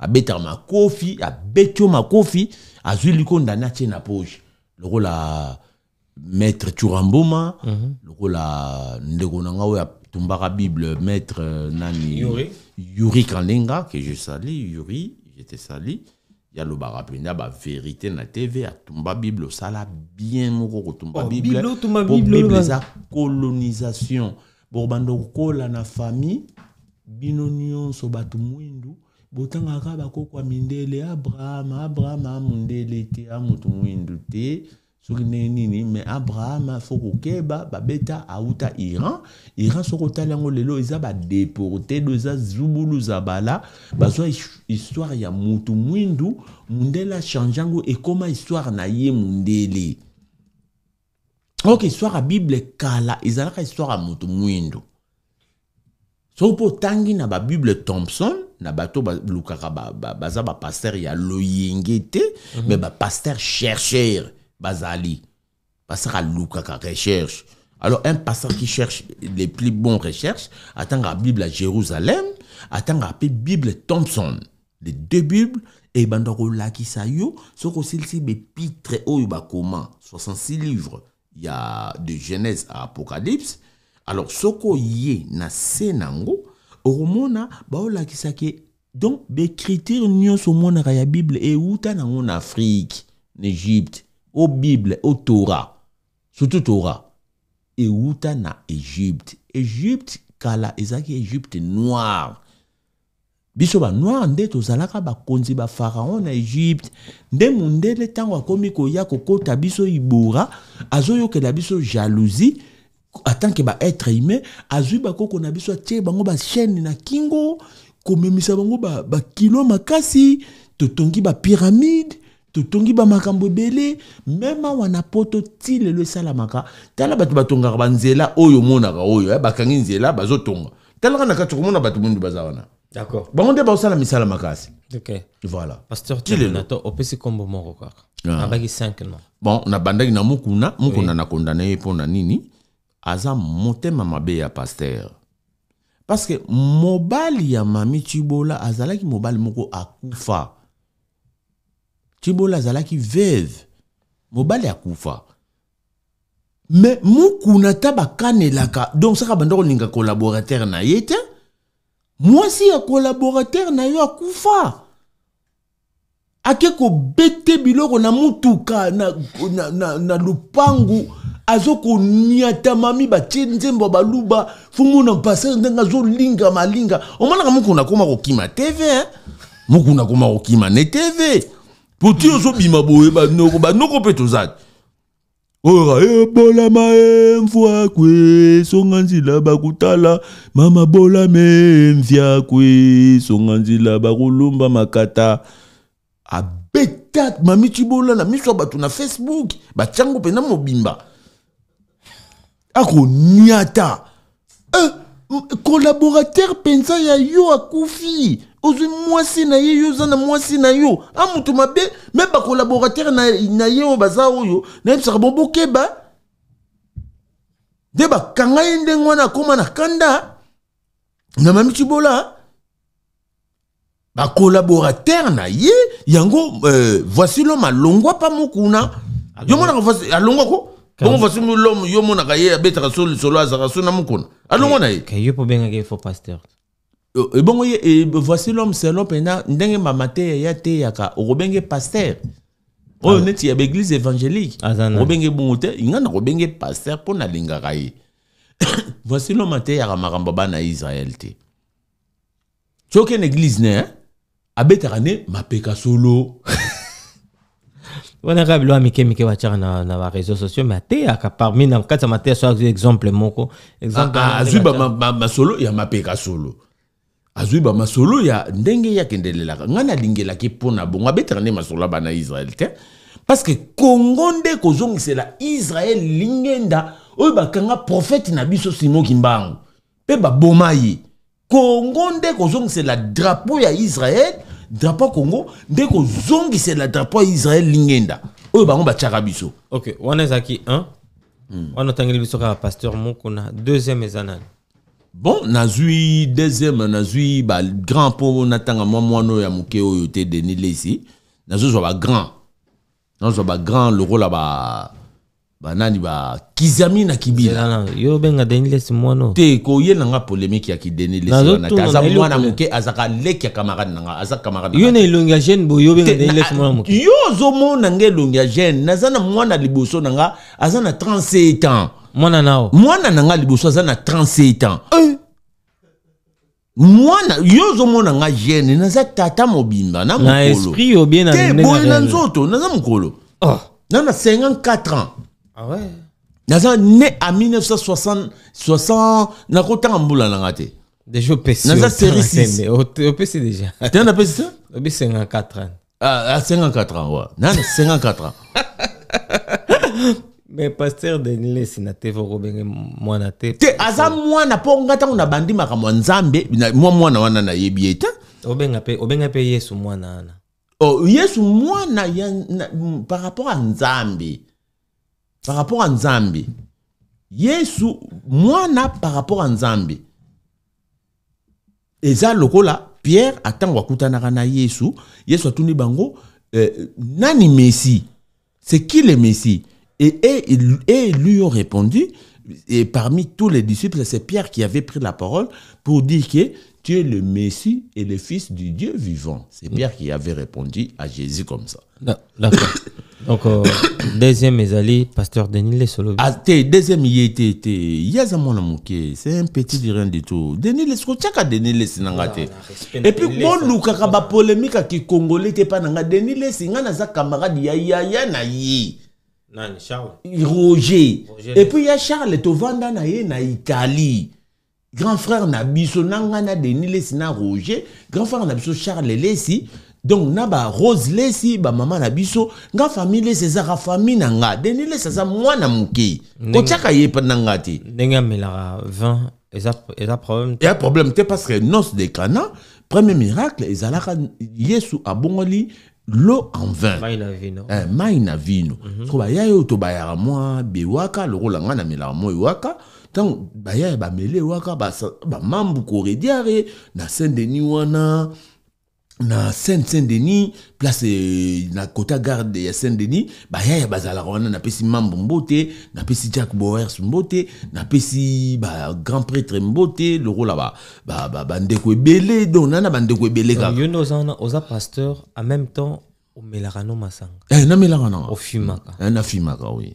abetaka Kofi a yo makofi azwi likondani poche. na rôle à maître turamboma mm -hmm. rôle ndeko na ou bible maître euh, nani yuri, yuri kandenga que je sali yuri j'étais sali ya lobaka la vérité na tv tomba bible ça l'a bien mouru, Tumba oh, bible Tumba bible ça, colonisation pour bando la na famille binonion, sobatou, bato botangaka bakokwa mindele Abraham abraham amundele te amutu mwindu te soki ndenge nini me abraham foko kokeba babeta auta iran iran soki otali yango lelo eza badeporte do eza zubulu zabala bazwa histoire ya mutu mwindu mundele achange yango ekóma histoire na ye mundele ok histoire bible kala ezalaka histoire ya mutu mwindu soki mpo otangi na babible thompson na bato balukaka baza y ya loyenge mhm. mais ba pasteur chercheur bazali pasteur alukaka recherche alors un pasteur qui cherche les plus bons recherches la bible à jérusalem attend la bible thompson les deux bibles ebanda kolakisa yo soki osilisi haut oyo comment 66 livres a de genèse à apocalypse alors soko ye na senango nango okomona baolakisaki donc becritire nyonso omonaka ya bible euta nango na afrike na egypte o bible o tora surtout tora euta na egypte egypte kala ezalaki egypte noire biso banoire nde tozalaka bakonzi bafarao na egypte nde mundele ntango akómi koya kokota biso ibora azoyokela biso jalousie atankiba baetre humain azwi bakoko na biso atie bango bachaine na kingo komemisa bango bakilo ba makasi totongi tongi totongi bamakambo ebele meme awa na poto ti lelo esalamaka tala bato batongaka banzela oyo omonaka oyo eh, bakangi nzela bazotonga talaka na kati okomona bato mundu baza wana bango nde misa la makasi okay. voilà kombo moko kaka ah. nabaki 5 non bon nabandaki na mukuna mokuna na kondane ye na nini aza motema beya pasteur Parce que mobali ya mami tibola azalaki mobali moko akufa tibola azalaki veve mobali akufa me nataba kane laka donc saka bandoro ninga collaborateur na yete moi mwasi ya collaborateur na yo akufa Akeko Bete biloko na mutuka na, na, na, na lupangu Azoko ba batie nzembo baluba fomona paser ndenge zo linga malinga. omonaka mokunda koma kima tv hein? mokunda koma ne tv po ti bima boye ba banoko ba noko te Ora ebolama eh, e eh, kwe, songanzi la bakutala mama bolame eh, mfyakwe songa la barulumba makata betat, mami tibola na miso batuna facebook batiango mo mobimba niata. eh, collaborateur pensa ya yo akufi ozu mwasi na ye yo oza na mwasi na yo amutu ah, mabe me collaborateur na, na ye yo baza oyo nayebisaka bon keba. Deba ba yende yende wana koma na kanda na Ba collaborateur na ye yango euh, voici lhomme l'ongwa pa mokuna ah, yo monaka kwa bon voici mbi lomu yo monaka ye abetaka solo, lisolo azaka a na mokona alongwa na ye ye mpo obengaka ye faux pasteur ebongo ye e, voici l'homme selon mpena ndenge y'a te yaka ou okobenge pasteur oyo ah. neti ya baeglise évangélique okobenge bon te inga na kobenge pasteur mpo nalingaka ye voici l'homme ateyaka makambo bana ya israel te église okende a eh, bête abetaka ma mapeka solo wanaka biloko ya mike mike batiaka na, na réseaux sociaux mais teyaka parmi na kati ah, ah, ya ma so azwi exemple moko azwi bamasolo ya ma solo azwi bamasolo ya ndenge yakendelelaka la nalingelaki mpo na bongo abetaka nde masolo ya bana israel te parce que congo c'est la israel lingenda oyo kanga prophète na biso simon kimbangu mpe baboma ye congo c'est la drapeau ya israel drapeau Congo dès zongi c'est le drapeau Israël lingenda oyo bango batiaka biso ok wana zaki, 1 hein? hmm. wana otangeli biso kaka pasteur moko na deuxième ezanane. bon nazui deuxième nazwi bagrand mpo natanga mwa mwana oyo ya moke oyo te grand, lesi nazozwa grand le rôle là bas banani kizami na Te ko na nga polemique ya kideneleaza mwana moke azaka leki ya camarade na nga aza camaradeyo ozomona nga elongi ya gene jen na mwana liboso na nga aza na 37 ans mwana nao mwana na nga liboso azana 37 ans eh? mwana yo ozomona nga gene naza tata mobimba na mokolo bien na nzoto naza mokolo oh. na na 54 ans ah ouais Nazan né à 1960 60 nakotanga mbula na nga te déjà opesi naza série 6 opesi déjà te na pesi te opesi 54 ans ah, à ah, 54 ans ouais nana 54 ans mais pasteur denile sina te fo kobenge na te te aza mwana mpo nga ntango na bandimaka mwa nzambe mwa na wana na ye te obenga pe obenga pe yesu na wana oh, yesu mwana ya, na, par rapport à nzambe par rapport à Nzambi. Yesu, n'a par rapport à ça eza lokola pierre attend akutanaka na yesu yesu ni bango eh, nani messi c'est qui le messi et, et, et lui ont répondu et parmi tous les disciples c'est pierre qui avait pris la parole pour dire que tu es le messie et le fils du dieu vivant c'est pierre qui avait répondu à jésus comme ça donc euh, deuxième deuxième alliés pasteur denis Ah t'es deuxième ye c'est un petit de rien du tout denis les denis Et quand polémique à qui congolais t'es pas dans denis lesi camarade yaya na ye roger y a charles tovanda na yé, na italie grand frère Nabiso biso na na denis lesi roger grand frère Nabiso charles lesi donc na rose lesi bamama na biso nga famille lesi ezaka famille nga deni lesi mwana mwana Ko kotiaka ye na nga te ndenge amelaka 20 eza, eza problème te ya problème te parce que de cana premier miracle ezalaka yesu abongoli lo en vin mai na vino so ya oyo be waka, bewaka lokola nga na melaka mwa e waka, ntango ba ya e ba mambu bamambuku diare na saint denis wana na saint saint denis place eh, na kota garde ya saint denis bazala bazalaka wana pesi mambo mbote pesi jack boers mbote ba ont prêtre mbote lokola là ba, ba, ebele don nana bandeko ebele kakayondo oza, oza pasteur en même temps omelaka no masanga eh, namelaka fumaka eh, oui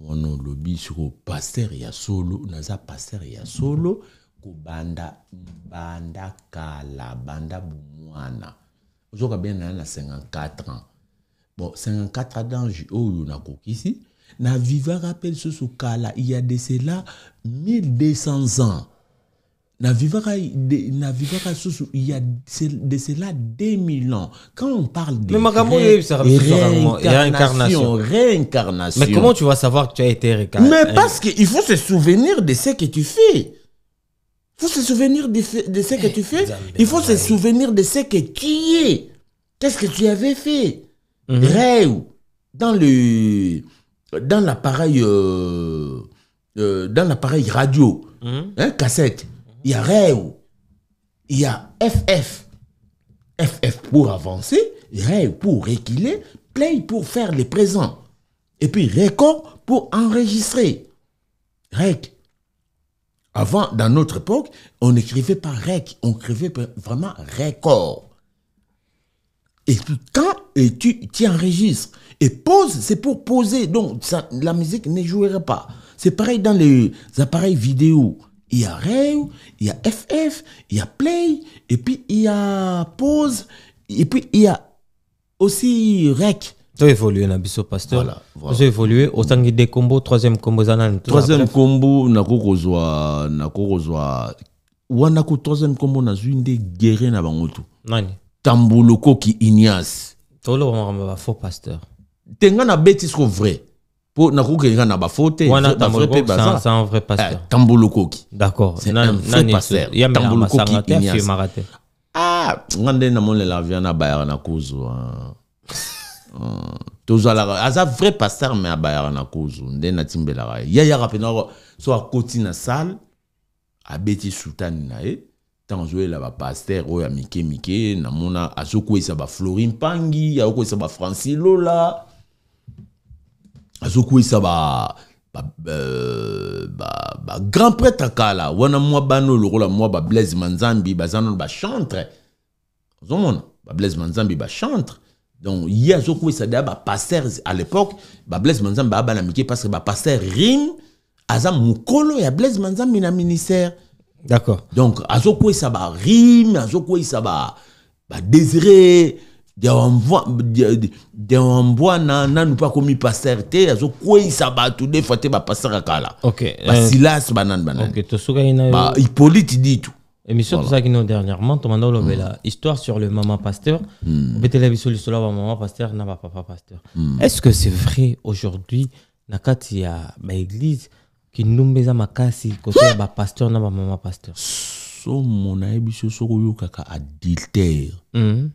wanolobi siko paster ya solo naza paster ya solo ko banda kala banda bumwana ozoka bien na na 54 ans bon 54 ans d'ange na kokisi na rappelle ce sous kala il y a de cela 1200 ans il y a de cela 2000 ans. Quand on parle de réincarnation, réincarnation, Mais comment tu vas savoir que tu as été réincarné Mais euh, parce qu'il faut se souvenir de ce que tu fais. Il faut se souvenir de, ce que tu fais. Il faut se souvenir de ce que tu es. Qu'est-ce que tu avais fait mhm. Ré dans le dans l'appareil euh, euh, dans l'appareil radio, mhm. hein, cassette il y a REO, il y a FF. FF pour avancer, REO pour réguler, Play pour faire les présents. Et puis Record pour enregistrer. REC. Avant, dans notre époque, on n'écrivait pas REC, on écrivait vraiment Record. Et tout quand et tu enregistres et pause, c'est pour poser. Donc, la musique ne jouerait pas. C'est pareil dans les appareils vidéo il y a Rew, il y a FF, il y a Play, et puis il y a Pause, et puis il y a aussi Rec. Tu as évolué na pasteur. Voilà, Tu as évolué au temps des combos, troisième combo Troisième combo na kokozwa na kokozwa wana ko troisième combo na des guerres na bangoto. Nani? tambuloko koki Ignace. Tolo mama ba faux pasteur. Tenga na bêtise ko vrai pour un na pasteur. c'est un vrai pasteur vrai eh, d'accord c'est un vrai pasteur ah Je nde namolela avia na bayaka na y a un vrai pasteur à na na ya ya a so pasteur, na sale abeti un na il y a pasteur oyo bah, oh, ya mike mike un ya baflori isa ba bafranci lola sa ba grand prêtre on wana mwa bano lokola mwa bablaise manzambi baza nano bachantre ba bablaise manzambi bachantre donc ye da ba passer à l'époque Blaise manzambi ba la parce que passer rime aza mukolo ya blaise manzambi na ministère d'accord donc ba rime, azokwisa sa ba dewambwa na nanu mpo akomi paster te azokweyisa bato de fois banane OK akala okay, basilas banani bananihypolite dit tout émission ça qui nous dernièrement tomanda olobela hmm. la histoire sur le maman pasteur mm. obetela biso sur ya maman pasteur na papa pasteur hmm. est ce que c'est vrai aujourd'hui na kati ya baéglise kindumba eza côté ba pasteur na maman pasteur so mona e biso soko yo kaka adultère mm.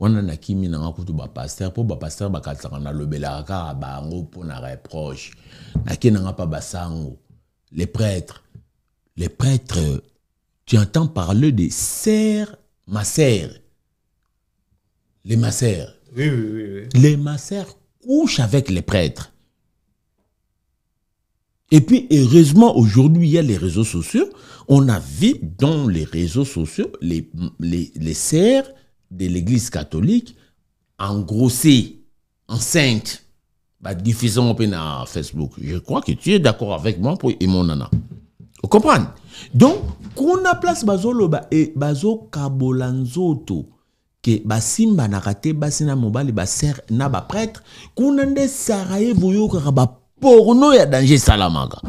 On a nakimi na église wana na pasteur nanga kutu pasteur, mpo bapaster bakatisaka nalobelaka ba bango pour na reproche nakie nanga mpa basango les prêtres les prêtres tu entends parler de ma serre les masers oui, oui, oui, oui. les masers couchent avec les prêtres et puis, heureusement, aujourd'hui, il y a les réseaux sociaux. On a vu dans les réseaux sociaux les, les, les serres de l'Église catholique engrossées, enceintes. Bah, open à Facebook. Je crois que tu es d'accord avec moi pour et mon nana. Vous comprenez Donc, qu'on a place bazolo et bazo kabolanzoto que basimba na raté basina mobile ba ser na ba prêtre qu'on a des voyou ba porno ya danger a danger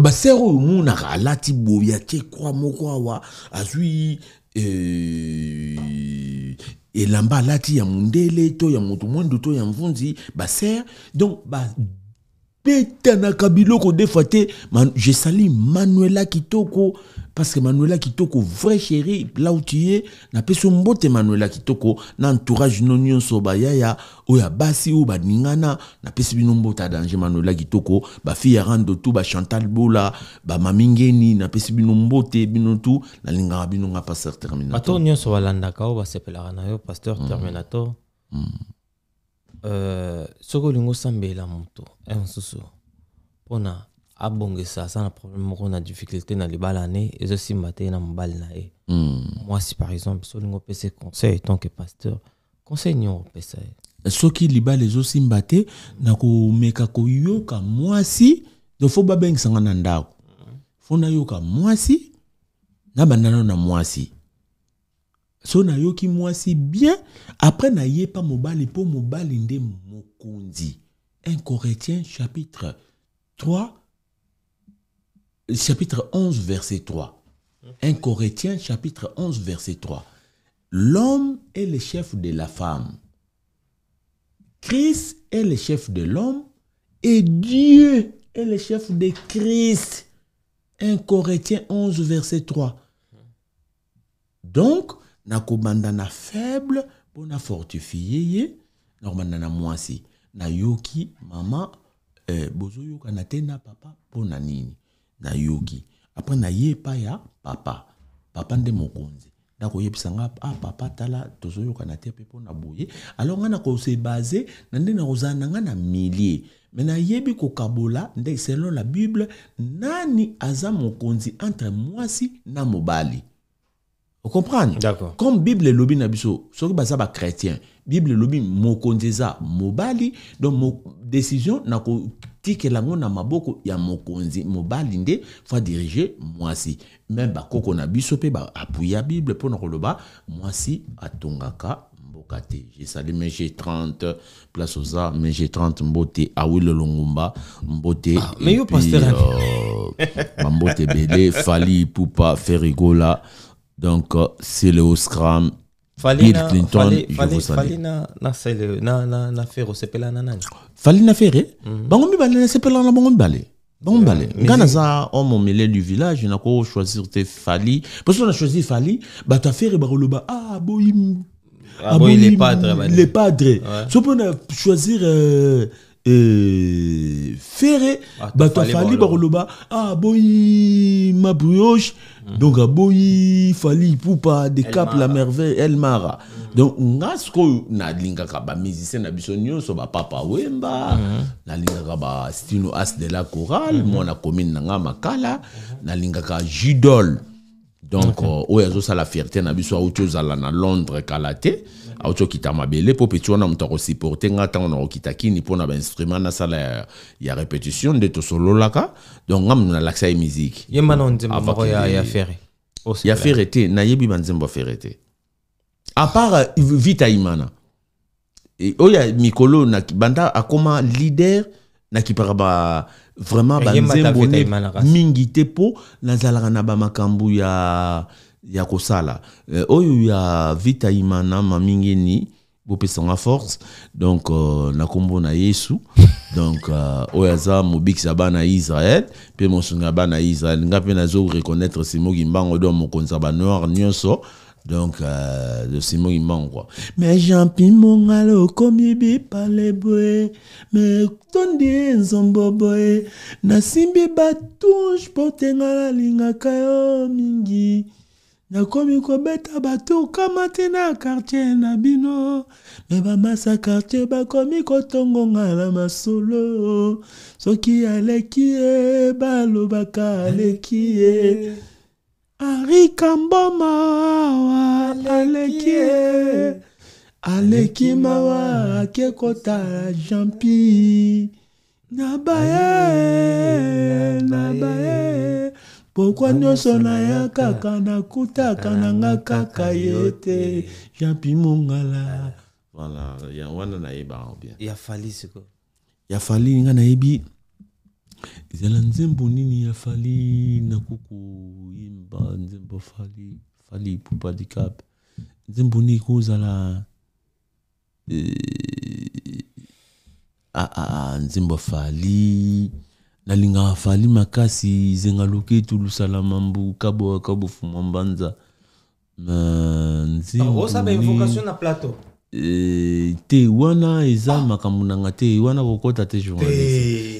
baser oyo omonaka alati boye atie kwa moko asui azwi elamba alati ya mondele euh, to ya moto mwendu to ya mvunzi baser donc bah, pétanakabilo, kabilo defa man je sali manuela kitoko parce que manuela kitoko vrai chéri là où tu es napesi mbote manuela kitoko na entourage no nyonso yaya ou ya basi n'a pas na bino mbota danger manuela kitoko ba ya rando tu chantal bola ba mamingeni, napesi bino mbote bino tu nalingaka bino nga pasteur terminator bato nyonso balandaka oyo na yo pasteur mm. terminator mm. uh, soki moto e mosusu ça, ça un problème on une difficulté les bal année. Et aussi dans mon Moi si par exemple faire tant que conseil, tant que pasteur conseil nio opesa ye soki les aussi na komeka Moi si, de na hmm. fo mwasi si, na mwasi so moi si bien après nayepa po mpo mobali nde mokonzi Un corinthiens chapitre 3 chapitre 11, verset 3. 1 Corinthiens, chapitre 11, verset 3. L'homme est le chef de la femme. Christ est le chef de l'homme et Dieu est le chef de Christ. 1 Corinthiens 11, verset 3. Donc, faible, bona fortifié, normandana moisi, eh, na yoki, maman, na papa, bonanini na yoki après ye pa ya papa papa nde mokonzi ndako oyebisa nga ah, papa tala na te pepo na boye alors ko nakose base na nde nakozala na mais na yebi me nayebi kokabola nde selon la bible nani aza mokonzi entre mwasi na mobali d'accord comme bible elobi na biso soki baza bachrétien bible elobi mokonzi eza mobali donc mo, décision na atikelanga na maboko ya mokonzi mobali nde fa dirige mwasi même bakoko na biso mpe baapui ya bible mpona koloba mwasi atongaka mboka te jesali j'ai 30 place oza j'ai 30 mbote awile ah longumba mbote ah, bambote euh, ebele fali pupa ferigola donc euh, c'est le scram Clinton fali, na fali na na sele na na na fere La na il fali na fere mhm. homme du village on choisir te fali parce qu'on a choisi fali bato afere Baroloba. ah boyi ah, ah il les padres est padres bah, ouais. on choisir euh, euh, ah, Fali il rolo ba ah ma brioche donc boi fali pupa cap la merveille elmara mm. donc ce na lingaka -hmm. nalingaka bamusicien na biso papa papa wemba mm. na lingaka kaba Stino as de la chorale mona mm. commune na nga makala lingaka judole donc euh, oyo ça la fierté na biso auto ozala na londres kala te auti okita mabele mpo peti wana moto akosupporte nga ntango nakokita kini po na salaire il ya, ya répétition solo laka donc nga musique nalakisa ye miziki ye mana nzembo moko ya, ya fere oh, ya fere te nayebi banzembo ya à part vite euh, vita imana oh ya mikolo banda akoma leader nakipaka ba vraiment banzembo mingi te ya ya kosala euh, oyo ya vita imana mamingi force donc euh, na yesu donc euh, oyo bana Israël, israel mosunga bana israel nga mpe nazo reconnaître simoki mbango do mokonzi ya banoir donc euh, de il quoi. mais jampi mongala okomi mais ton me tondi nzombo na simbi batou mpo n'a nga linga kayo mingi Na kobeta kamate na quartier na bino me bamasa kartier na masolo soki qui est balobaka qui est. henri kamboma aleki aleki mawa akekota jampi na baye na baye pokwa nyonso naya kaka nakutaka nanga kaka ye te jampi mongala voilà ya wana nayeba bien ya fali siko ya fali nga nayebi zala nzembo nini ya fali na kukuimba nzembo fali fali pupadikap nzembo ni kuzala e, eh, aa nzembo fali nalinga fali makasi zenga loke tulusala mambu kabo akabofu mwa mbanza te wana eza ah. makambu nanga te wana kokota te journaliste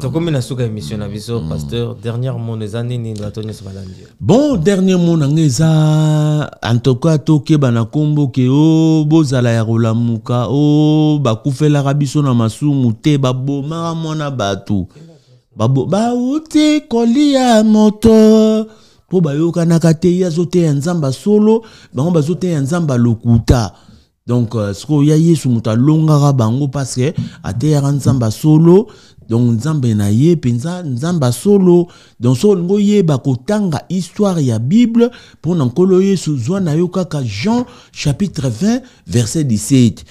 tokomi na suka émission na mm. biso mm. pasteur dernière mot eza nini bato nyonso bon dernier mot nanga eza antoka tokeba na nkombo ke o oh, bozala ya kolamuka o oh, bakufelaka biso na masumu te babomaka mwana bato bauti kolia moto pour bayokanaka te ya zote nzamba solo on bazote nzamba lokuta donc euh, ce vous voyez ya yesu moto alongaka bango à terre ensemble solo donc nzambe na ye mpenza solo donc so olingi oyeba kotanga histoire ya bible pour na nkolo yesu zwa na yo kaka jean chapitre 20 verset 17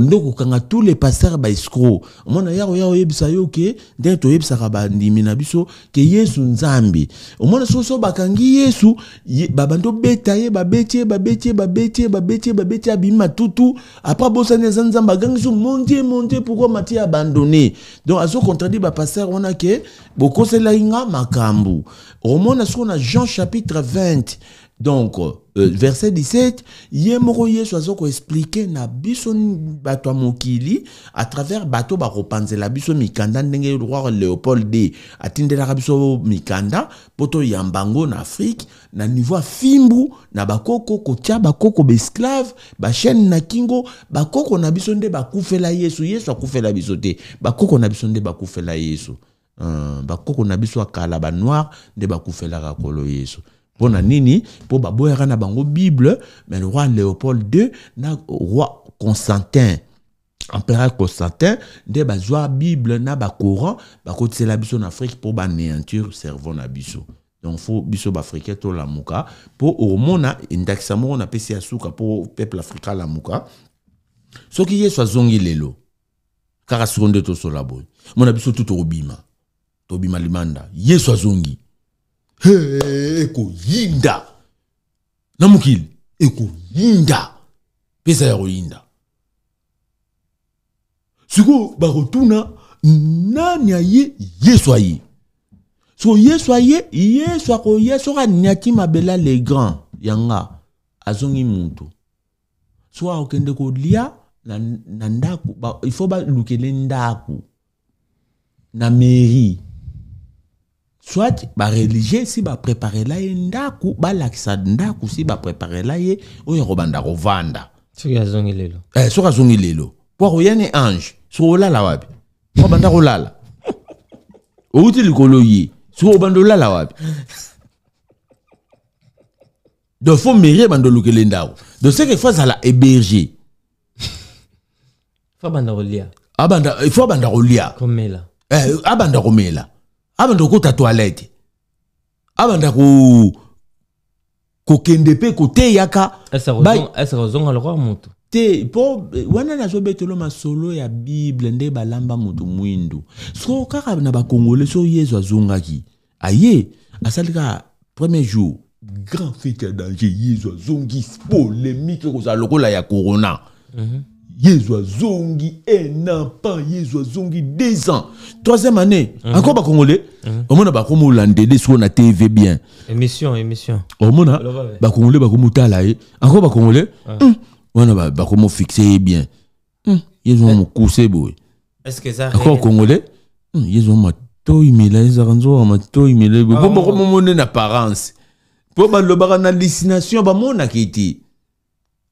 ndoko kanga tous les pasteurs ba escro mwana yaro yao yebisa yo ke ndenge toyebisaka bandimi na biso ke yesu nzambe omwana soso bakangi yesu ye, babantu obeta ye babeti ye babeti ye babeti ye babeti ye babeti ye abimi matutu apres abosani aza nzambe agangi so mon dieu mon dieu pourquoi mati abandonné donc azocontredire bapasteur ke bokoselaki nga makambo omona so na jean chapitre 20 donc euh, verset 17 ye moko yesu azokoexplike na biso bato mokili à travers bato la biso mikanda ndenge roi léopold d la biso mikanda pour toi yambango na Afrique, na niveau fimbu na bakoko kotia bakoko ba chaîne na kingo bakoko na biso nde bakufela yesu yesu akufela biso te bakoko na biso nde bakufela yesu euh, bakoko na biso ya noir banoire nde la kolo yesu Bonanini, nini pour baboyaka na bango bible mais le roi léopold ii na roi constantin empereur constantin des bazwa bible na kote bakotisela biso en afrique po banéanture cerveau na biso donc fo biso baafricain pour au mona, ndakisa na PC ya souka pour peuple africain ce qui est azongi lelo kaka siko nde mon boye mona biso tu tokobima tobima limanda. yesu zongi ekoyinda eko yinda, pesa ya yinda. bakotuna nani yesu yeswaye, yesu yesu mabela le grand yanga azongi so ko lia, na, na ba il faut ndaku. na soit barelige si bapreparela la ndako balakisa ndaku si la ye oyo akobanda kovanda soki azongi lelo eh, soki azongi lelo po akoya ne ange soki olala wapi po abanda kolala outi la. banda soki obanda de wapi donc fo mairie de olukele fois donc la héberger faut banda fo abanda ah, il abanda fo abanda comme komela eh, abanda ah, komela abanda okota toilette abanda ku kokende mpe koteyaka te po wana na nazobetela masolo ya bible nde balamba motu mwindu so kaka na bakongole so yesu azongaki aye asali premier jour grand yezo ya danger yesu azongisi polémique ekozala lokola ya corona mm Yezwa Zongi, un pas Yezwa Zongi, deux ans. Troisième année, mm encore pas Congolais. Au mhm. moins, bah, comme Hollandais, soit on a TV bien. Émission, émission. Au moins, bah, Congolais, bah, comme Talaï. Eh. Encore pas Congolais. Hum. On hum. a, bah, eh. bien. Yezwa, mon coussé, boy. Est-ce que ça. Encore Congolais. Hum, Yezwa, ma toy, mais là, Yezwa, ma toy, mais ah, là, bon, bon, mon apparence. Pour, bah, le bar hallucination, mon a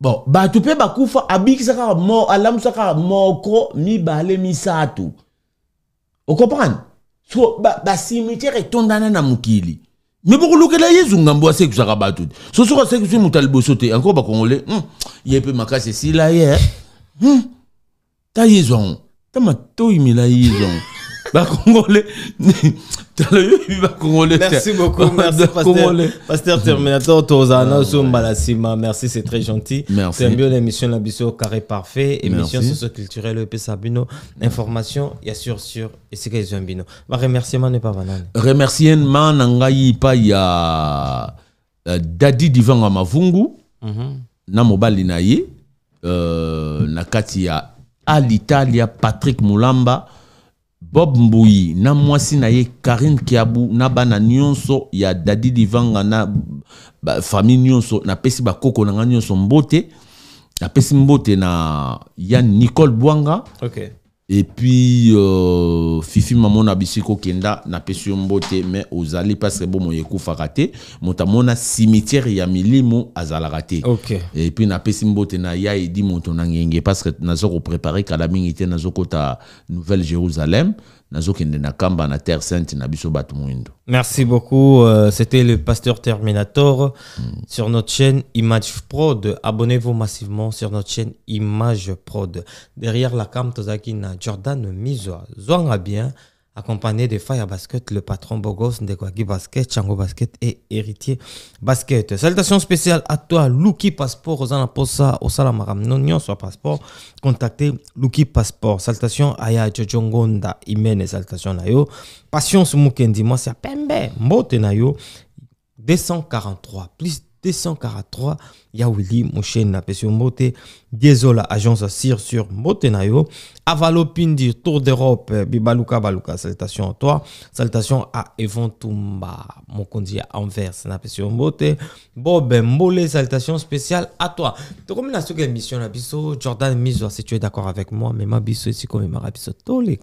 bon bato mpe bakufa abikisaka mort alamusaka moko mibale misato okomprendre so basimitiere ba etondana na mokili me bokolukela ye zungambo asekwisaka bato te so soki asekwiswi moto aliboso te encore bakongole mm, ma mpe makasi esila ye mm, ta ma zwango ta matoyimela ye zwango bakongole merci beaucoup merci pasteur, pasteur terminator tozana ah, so merci c'est très gentil Merci. na émission na biso carré parfait émission socioculturelle E.P. Sabino. information ya sur sur esika un bino remerciement n'est pas banal. remerciement na pas epai ya euh, dadi divanga mavungu mhm. na mobali na ye euh, na ya alitalia patrick mulamba bob Mboui, na mwasi na ye karine kiabu na bana nyonso ya dadi divanga na famille nyonso napesi bakoko na nga nyonso mbote pesi mbote na ya nicole bwanga okay et puis euh, fifi maman na Kenda, na pesi mais ozali parce que bomoi ekufaka raté Montamona cimetière ya milimo azala raté okay. et puis na ya il dit parce que kala mingi te ta nouvelle jérusalem Merci beaucoup. Euh, c'était le pasteur Terminator mm. sur notre chaîne Image Prod. Abonnez-vous massivement sur notre chaîne Image Prod. Derrière la cam, na Jordan Mizwa. bien accompagné de Fire Basket, le patron Bogos, Ndekwagi Basket, Chango Basket et Héritier Basket. salutation spéciales à toi, Luki Passport, Osana Posa, Osala Maram, non, soit Passport. Contactez Luki Passport. salutation à Ya Jojongonda, salutation salutations Nayo. Patience Mukendi, moi c'est Pembe, Mote Nayo. 243 plus 243 Mon chien na pesio mote Diezola agence sir sur Motenayo Avalopindi Tour d'Europe Bibaluka Baluka salutations à toi salutations à Evon Mon Mokondi Anvers na pesio mote Bob Mole salutations spéciales à toi Tu comme la seconde mission, Jordan Mizo si tu es d'accord avec moi mais ma biso ici comme ma les